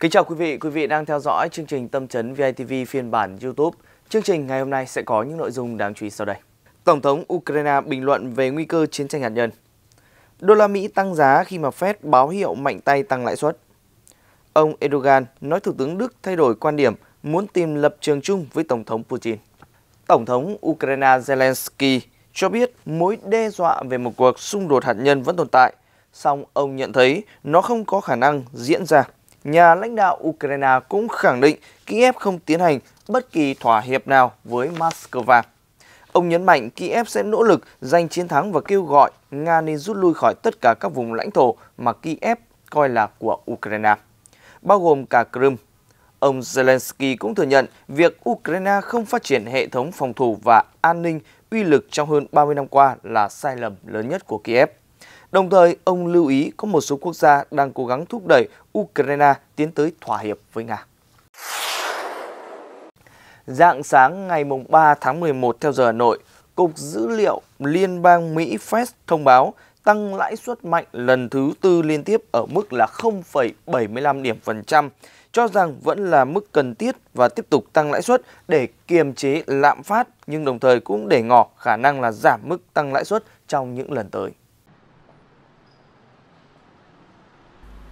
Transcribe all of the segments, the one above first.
Kính chào quý vị, quý vị đang theo dõi chương trình Tâm chấn VITV phiên bản YouTube. Chương trình ngày hôm nay sẽ có những nội dung đáng chú ý sau đây. Tổng thống Ukraine bình luận về nguy cơ chiến tranh hạt nhân. Đô la Mỹ tăng giá khi mà Fed báo hiệu mạnh tay tăng lãi suất. Ông Erdogan nói Thủ tướng Đức thay đổi quan điểm muốn tìm lập trường chung với Tổng thống Putin. Tổng thống Ukraine Zelensky cho biết mối đe dọa về một cuộc xung đột hạt nhân vẫn tồn tại, song ông nhận thấy nó không có khả năng diễn ra. Nhà lãnh đạo Ukraine cũng khẳng định Kiev không tiến hành bất kỳ thỏa hiệp nào với Moscow. Ông nhấn mạnh Kiev sẽ nỗ lực giành chiến thắng và kêu gọi Nga nên rút lui khỏi tất cả các vùng lãnh thổ mà Kiev coi là của Ukraine, bao gồm cả Crimea. Ông Zelensky cũng thừa nhận việc Ukraine không phát triển hệ thống phòng thủ và an ninh uy lực trong hơn 30 năm qua là sai lầm lớn nhất của Kiev. Đồng thời, ông lưu ý có một số quốc gia đang cố gắng thúc đẩy Ukraine tiến tới thỏa hiệp với Nga. Dạng sáng ngày 3 tháng 11 theo giờ Hà Nội, Cục Dữ liệu Liên bang Mỹ Fed thông báo tăng lãi suất mạnh lần thứ tư liên tiếp ở mức là 0,75 điểm phần trăm, cho rằng vẫn là mức cần thiết và tiếp tục tăng lãi suất để kiềm chế lạm phát nhưng đồng thời cũng để ngỏ khả năng là giảm mức tăng lãi suất trong những lần tới.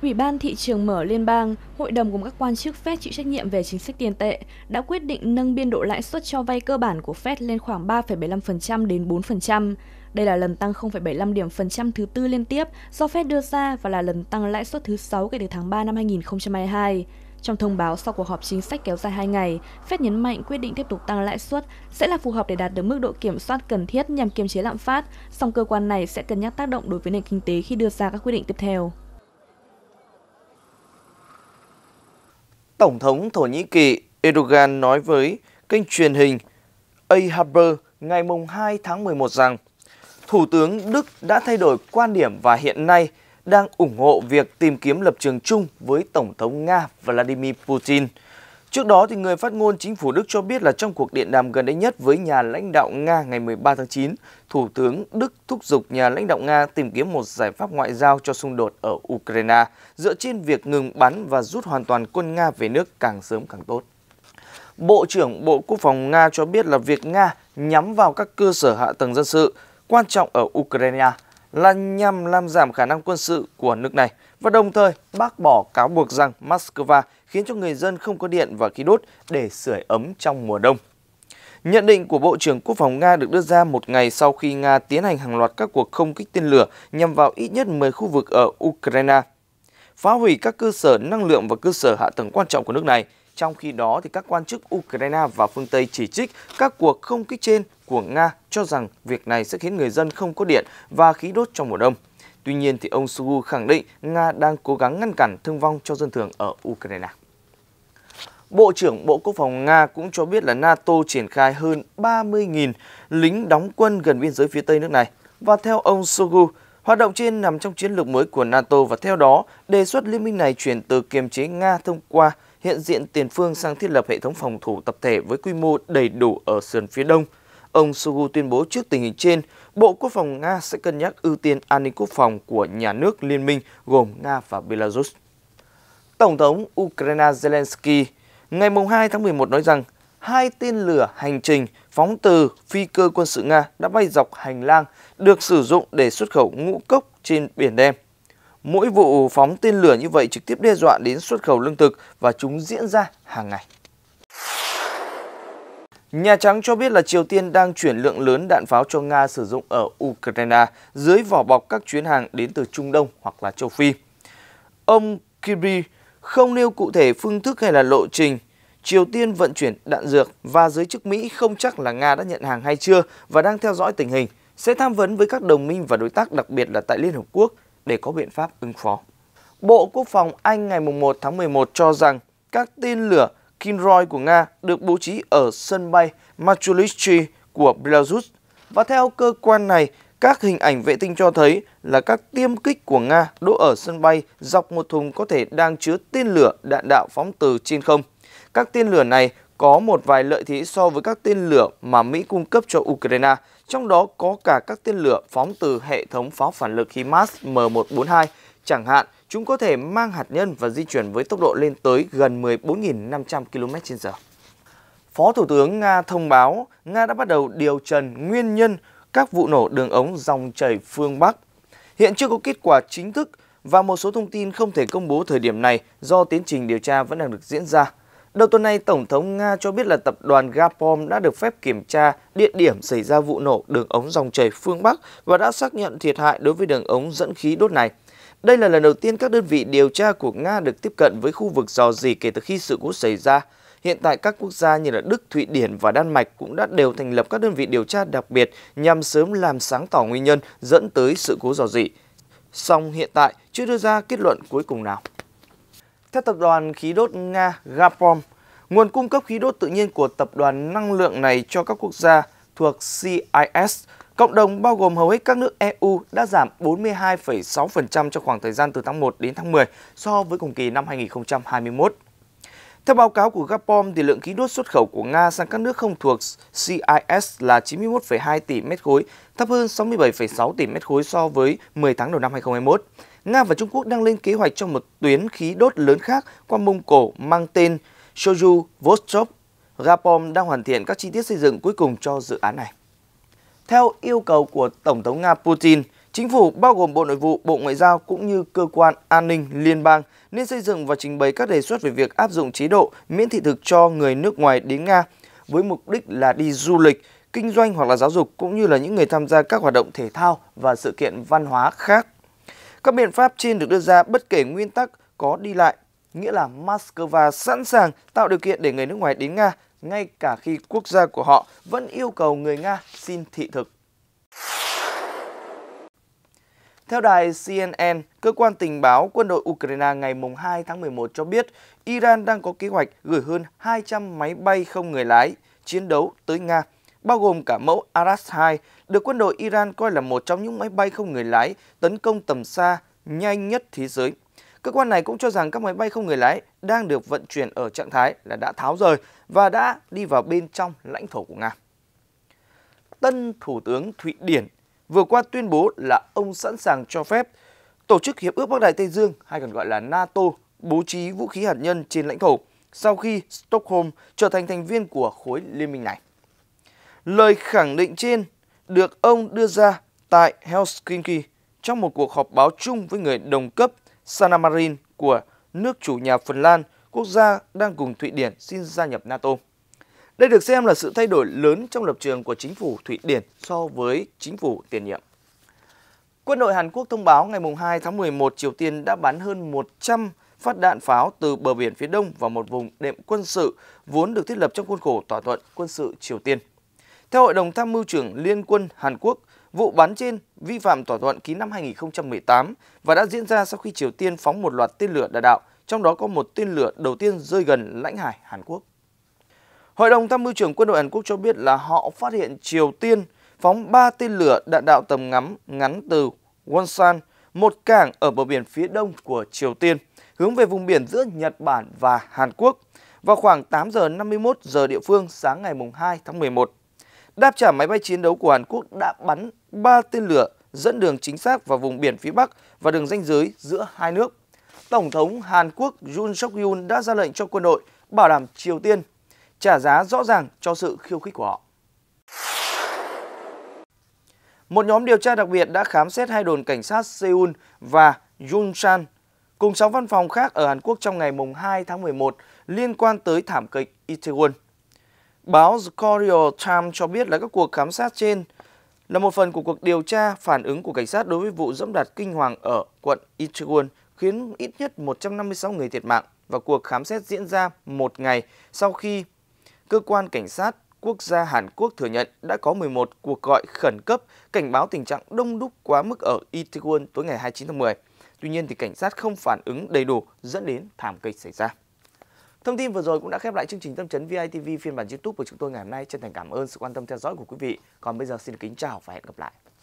Ủy ban thị trường mở liên bang, hội đồng gồm các quan chức Fed chịu trách nhiệm về chính sách tiền tệ, đã quyết định nâng biên độ lãi suất cho vay cơ bản của Fed lên khoảng 3,75% đến 4%. Đây là lần tăng 0,75 điểm phần trăm thứ tư liên tiếp do Fed đưa ra và là lần tăng lãi suất thứ 6 kể từ tháng 3 năm 2022. Trong thông báo sau cuộc họp chính sách kéo dài 2 ngày, Fed nhấn mạnh quyết định tiếp tục tăng lãi suất sẽ là phù hợp để đạt được mức độ kiểm soát cần thiết nhằm kiềm chế lạm phát, song cơ quan này sẽ cân nhắc tác động đối với nền kinh tế khi đưa ra các quyết định tiếp theo. Tổng thống Thổ Nhĩ Kỳ Erdogan nói với kênh truyền hình A Haber ngày 2 tháng 11 rằng Thủ tướng Đức đã thay đổi quan điểm và hiện nay đang ủng hộ việc tìm kiếm lập trường chung với Tổng thống Nga Vladimir Putin – Trước đó, thì người phát ngôn chính phủ Đức cho biết là trong cuộc điện đàm gần đây nhất với nhà lãnh đạo Nga ngày 13 tháng 9, Thủ tướng Đức thúc giục nhà lãnh đạo Nga tìm kiếm một giải pháp ngoại giao cho xung đột ở Ukraine, dựa trên việc ngừng bắn và rút hoàn toàn quân Nga về nước càng sớm càng tốt. Bộ trưởng Bộ Quốc phòng Nga cho biết là việc Nga nhắm vào các cơ sở hạ tầng dân sự quan trọng ở Ukraine là nhằm làm giảm khả năng quân sự của nước này – và đồng thời bác bỏ cáo buộc rằng Moscow khiến cho người dân không có điện và khí đốt để sưởi ấm trong mùa đông. Nhận định của Bộ trưởng Quốc phòng Nga được đưa ra một ngày sau khi Nga tiến hành hàng loạt các cuộc không kích tên lửa nhằm vào ít nhất 10 khu vực ở Ukraine, phá hủy các cơ sở năng lượng và cơ sở hạ tầng quan trọng của nước này. Trong khi đó, thì các quan chức Ukraine và phương Tây chỉ trích các cuộc không kích trên của Nga cho rằng việc này sẽ khiến người dân không có điện và khí đốt trong mùa đông. Tuy nhiên, thì ông Shoigu khẳng định Nga đang cố gắng ngăn cản thương vong cho dân thường ở Ukraine. Bộ trưởng Bộ Quốc phòng Nga cũng cho biết là NATO triển khai hơn 30.000 lính đóng quân gần biên giới phía Tây nước này. Và theo ông Shoigu, Hoạt động trên nằm trong chiến lược mới của NATO và theo đó, đề xuất liên minh này chuyển từ kiềm chế Nga thông qua hiện diện tiền phương sang thiết lập hệ thống phòng thủ tập thể với quy mô đầy đủ ở sườn phía đông Ông Sugu tuyên bố trước tình hình trên, Bộ Quốc phòng Nga sẽ cân nhắc ưu tiên an ninh quốc phòng của nhà nước liên minh gồm Nga và Belarus. Tổng thống Ukraine Zelensky ngày 2 tháng 11 nói rằng hai tên lửa hành trình phóng từ phi cơ quân sự Nga đã bay dọc hành lang được sử dụng để xuất khẩu ngũ cốc trên Biển Đen. Mỗi vụ phóng tên lửa như vậy trực tiếp đe dọa đến xuất khẩu lương thực và chúng diễn ra hàng ngày. Nhà Trắng cho biết là Triều Tiên đang chuyển lượng lớn đạn pháo cho Nga sử dụng ở Ukraine dưới vỏ bọc các chuyến hàng đến từ Trung Đông hoặc là châu Phi. Ông Kirby không nêu cụ thể phương thức hay là lộ trình Triều Tiên vận chuyển đạn dược và giới chức Mỹ không chắc là Nga đã nhận hàng hay chưa và đang theo dõi tình hình, sẽ tham vấn với các đồng minh và đối tác đặc biệt là tại Liên Hợp Quốc để có biện pháp ứng phó. Bộ Quốc phòng Anh ngày 1 tháng 11 cho rằng các tên lửa Kinroy của Nga được bố trí ở sân bay Machulichi của Belarus. Và theo cơ quan này, các hình ảnh vệ tinh cho thấy là các tiêm kích của Nga đỗ ở sân bay dọc một thùng có thể đang chứa tên lửa đạn đạo phóng từ trên không. Các tên lửa này có một vài lợi thế so với các tên lửa mà Mỹ cung cấp cho Ukraine, trong đó có cả các tên lửa phóng từ hệ thống pháo phản lực HIMARS M142 Chẳng hạn, chúng có thể mang hạt nhân và di chuyển với tốc độ lên tới gần 14.500 km/h. Phó Thủ tướng Nga thông báo Nga đã bắt đầu điều trần nguyên nhân các vụ nổ đường ống dòng chảy phương Bắc. Hiện chưa có kết quả chính thức và một số thông tin không thể công bố thời điểm này do tiến trình điều tra vẫn đang được diễn ra. Đầu tuần này, Tổng thống Nga cho biết là tập đoàn Gazprom đã được phép kiểm tra địa điểm xảy ra vụ nổ đường ống dòng chảy phương Bắc và đã xác nhận thiệt hại đối với đường ống dẫn khí đốt này. Đây là lần đầu tiên các đơn vị điều tra của Nga được tiếp cận với khu vực dò dỉ kể từ khi sự cố xảy ra. Hiện tại các quốc gia như là Đức, Thụy Điển và Đan Mạch cũng đã đều thành lập các đơn vị điều tra đặc biệt nhằm sớm làm sáng tỏ nguyên nhân dẫn tới sự cố dò dỉ. Song hiện tại chưa đưa ra kết luận cuối cùng nào. Theo tập đoàn khí đốt Nga Gazprom, nguồn cung cấp khí đốt tự nhiên của tập đoàn năng lượng này cho các quốc gia thuộc CIS Cộng đồng bao gồm hầu hết các nước EU đã giảm 42,6% trong khoảng thời gian từ tháng 1 đến tháng 10 so với cùng kỳ năm 2021. Theo báo cáo của Gazprom, thì lượng khí đốt xuất khẩu của Nga sang các nước không thuộc CIS là 91,2 tỷ mét khối, thấp hơn 67,6 tỷ mét khối so với 10 tháng đầu năm 2021. Nga và Trung Quốc đang lên kế hoạch cho một tuyến khí đốt lớn khác qua Mông Cổ mang tên Soju Vostok. Gazprom đang hoàn thiện các chi tiết xây dựng cuối cùng cho dự án này. Theo yêu cầu của Tổng thống Nga Putin, chính phủ bao gồm Bộ Nội vụ, Bộ Ngoại giao cũng như cơ quan an ninh liên bang nên xây dựng và trình bày các đề xuất về việc áp dụng chế độ miễn thị thực cho người nước ngoài đến Nga với mục đích là đi du lịch, kinh doanh hoặc là giáo dục cũng như là những người tham gia các hoạt động thể thao và sự kiện văn hóa khác. Các biện pháp trên được đưa ra bất kể nguyên tắc có đi lại, nghĩa là Moscow sẵn sàng tạo điều kiện để người nước ngoài đến Nga ngay cả khi quốc gia của họ vẫn yêu cầu người Nga xin thị thực. Theo đài CNN, cơ quan tình báo quân đội Ukraine ngày 2 tháng 11 cho biết Iran đang có kế hoạch gửi hơn 200 máy bay không người lái chiến đấu tới Nga, bao gồm cả mẫu Aras-2, được quân đội Iran coi là một trong những máy bay không người lái tấn công tầm xa nhanh nhất thế giới. Cơ quan này cũng cho rằng các máy bay không người lái đang được vận chuyển ở trạng thái là đã tháo rời và đã đi vào bên trong lãnh thổ của Nga. Tân Thủ tướng Thụy Điển vừa qua tuyên bố là ông sẵn sàng cho phép Tổ chức Hiệp ước Bắc Đại Tây Dương hay còn gọi là NATO bố trí vũ khí hạt nhân trên lãnh thổ sau khi Stockholm trở thành thành viên của khối liên minh này. Lời khẳng định trên được ông đưa ra tại Helsinki trong một cuộc họp báo chung với người đồng cấp Sanamarin của nước chủ nhà Phần Lan, quốc gia đang cùng Thụy Điển xin gia nhập NATO. Đây được xem là sự thay đổi lớn trong lập trường của chính phủ Thụy Điển so với chính phủ tiền nhiệm. Quân đội Hàn Quốc thông báo ngày 2 tháng 11 Triều Tiên đã bắn hơn 100 phát đạn pháo từ bờ biển phía đông vào một vùng đệm quân sự vốn được thiết lập trong khuôn khổ thỏa thuận quân sự Triều Tiên. Theo Hội đồng Tham mưu trưởng Liên quân Hàn Quốc, Vụ bắn trên vi phạm thỏa thuận ký năm 2018 và đã diễn ra sau khi Triều Tiên phóng một loạt tên lửa đạn đạo, trong đó có một tên lửa đầu tiên rơi gần lãnh hải Hàn Quốc. Hội đồng tham mưu trưởng quân đội Hàn Quốc cho biết là họ phát hiện Triều Tiên phóng 3 tên lửa đạn đạo tầm ngắm ngắn từ Wonsan, một cảng ở bờ biển phía đông của Triều Tiên, hướng về vùng biển giữa Nhật Bản và Hàn Quốc vào khoảng 8 giờ 51 giờ địa phương sáng ngày 2 tháng 11. Đáp trả máy bay chiến đấu của Hàn Quốc đã bắn 3 tên lửa dẫn đường chính xác vào vùng biển phía Bắc và đường ranh giới giữa hai nước. Tổng thống Hàn Quốc Jun Suk-yeol đã ra lệnh cho quân đội bảo đảm Triều Tiên trả giá rõ ràng cho sự khiêu khích của họ. Một nhóm điều tra đặc biệt đã khám xét hai đồn cảnh sát Seoul và Yunsan cùng 6 văn phòng khác ở Hàn Quốc trong ngày 2 tháng 11 liên quan tới thảm kịch Itaewon. Báo The Courier Times cho biết là các cuộc khám sát trên là một phần của cuộc điều tra phản ứng của cảnh sát đối với vụ dẫm đạp kinh hoàng ở quận Itaewon khiến ít nhất 156 người thiệt mạng và cuộc khám xét diễn ra một ngày sau khi cơ quan cảnh sát quốc gia Hàn Quốc thừa nhận đã có 11 cuộc gọi khẩn cấp cảnh báo tình trạng đông đúc quá mức ở Itaewon tối ngày 29 tháng 10. Tuy nhiên thì cảnh sát không phản ứng đầy đủ dẫn đến thảm kịch xảy ra. Thông tin vừa rồi cũng đã khép lại chương trình Tâm Trấn VITV phiên bản YouTube của chúng tôi ngày hôm nay. Chân thành cảm ơn sự quan tâm theo dõi của quý vị. Còn bây giờ xin kính chào và hẹn gặp lại.